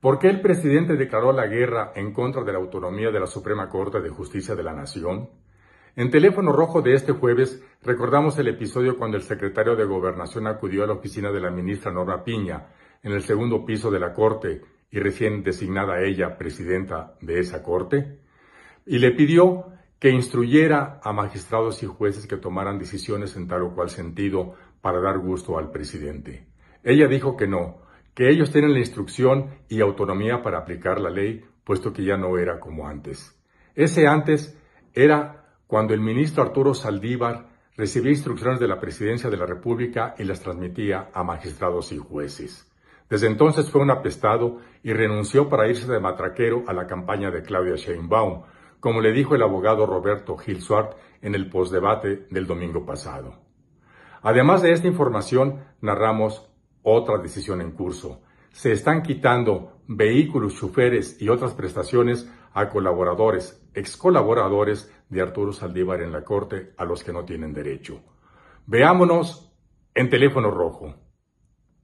¿Por qué el presidente declaró la guerra en contra de la autonomía de la Suprema Corte de Justicia de la Nación? En Teléfono Rojo de este jueves recordamos el episodio cuando el secretario de Gobernación acudió a la oficina de la ministra Norma Piña, en el segundo piso de la Corte, y recién designada ella presidenta de esa Corte, y le pidió que instruyera a magistrados y jueces que tomaran decisiones en tal o cual sentido para dar gusto al presidente. Ella dijo que no, que ellos tienen la instrucción y autonomía para aplicar la ley, puesto que ya no era como antes. Ese antes era cuando el ministro Arturo Saldívar recibía instrucciones de la Presidencia de la República y las transmitía a magistrados y jueces. Desde entonces fue un apestado y renunció para irse de matraquero a la campaña de Claudia Sheinbaum, como le dijo el abogado Roberto Gil en el postdebate del domingo pasado. Además de esta información, narramos otra decisión en curso. Se están quitando vehículos, suferes y otras prestaciones a colaboradores, ex colaboradores de Arturo Saldívar en la Corte a los que no tienen derecho. Veámonos en teléfono rojo.